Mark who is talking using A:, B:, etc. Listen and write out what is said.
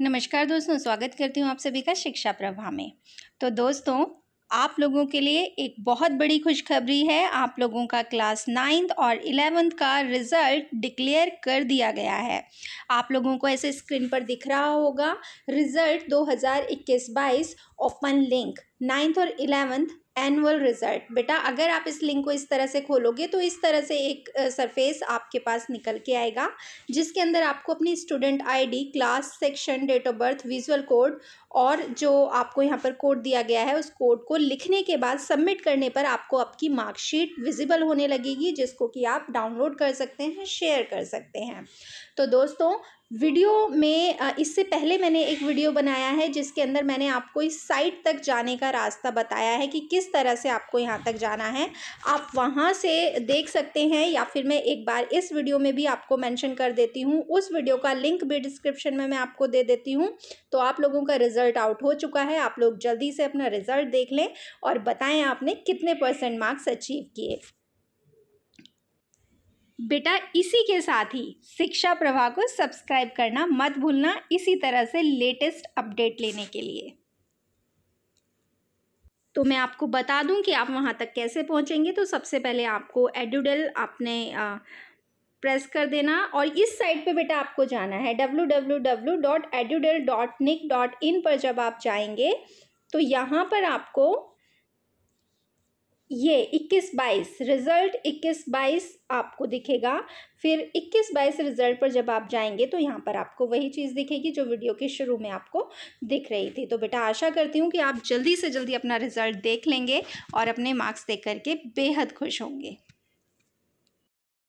A: नमस्कार दोस्तों स्वागत करती हूँ आप सभी का शिक्षा प्रभा में तो दोस्तों आप लोगों के लिए एक बहुत बड़ी खुशखबरी है आप लोगों का क्लास नाइन्थ और इलेवेंथ का रिज़ल्ट डिक्लेयर कर दिया गया है आप लोगों को ऐसे स्क्रीन पर दिख रहा होगा रिज़ल्ट 2021-22 ओपन लिंक नाइन्थ और इलेवेंथ एनुअल रिज़ल्ट बेटा अगर आप इस लिंक को इस तरह से खोलोगे तो इस तरह से एक सरफेस आपके पास निकल के आएगा जिसके अंदर आपको अपनी student ID class section date of birth visual code और जो आपको यहाँ पर कोड दिया गया है उस कोड को लिखने के बाद सबमिट करने पर आपको आपकी मार्कशीट विजिबल होने लगेगी जिसको कि आप डाउनलोड कर सकते हैं शेयर कर सकते हैं तो दोस्तों वीडियो में इससे पहले मैंने एक वीडियो बनाया है जिसके अंदर मैंने आपको इस साइट तक जाने का रास्ता बताया है कि किस तरह से आपको यहाँ तक जाना है आप वहाँ से देख सकते हैं या फिर मैं एक बार इस वीडियो में भी आपको मेंशन कर देती हूँ उस वीडियो का लिंक भी डिस्क्रिप्शन में मैं आपको दे देती हूँ तो आप लोगों का रिज़ल्ट आउट हो चुका है आप लोग जल्दी से अपना रिज़ल्ट देख लें और बताएँ आपने कितने परसेंट मार्क्स अचीव किए बेटा इसी के साथ ही शिक्षा प्रभा को सब्सक्राइब करना मत भूलना इसी तरह से लेटेस्ट अपडेट लेने के लिए तो मैं आपको बता दूं कि आप वहां तक कैसे पहुंचेंगे तो सबसे पहले आपको एडुडल आपने आ, प्रेस कर देना और इस साइट पे बेटा आपको जाना है डब्लू डॉट डॉट इन पर जब आप जाएंगे तो यहाँ पर आपको ये इक्कीस बाईस रिज़ल्ट इक्कीस बाईस आपको दिखेगा फिर इक्कीस बाईस रिज़ल्ट पर जब आप जाएंगे तो यहाँ पर आपको वही चीज़ दिखेगी जो वीडियो के शुरू में आपको दिख रही थी तो बेटा आशा करती हूँ कि आप जल्दी से जल्दी अपना रिज़ल्ट देख लेंगे और अपने मार्क्स देख करके बेहद खुश होंगे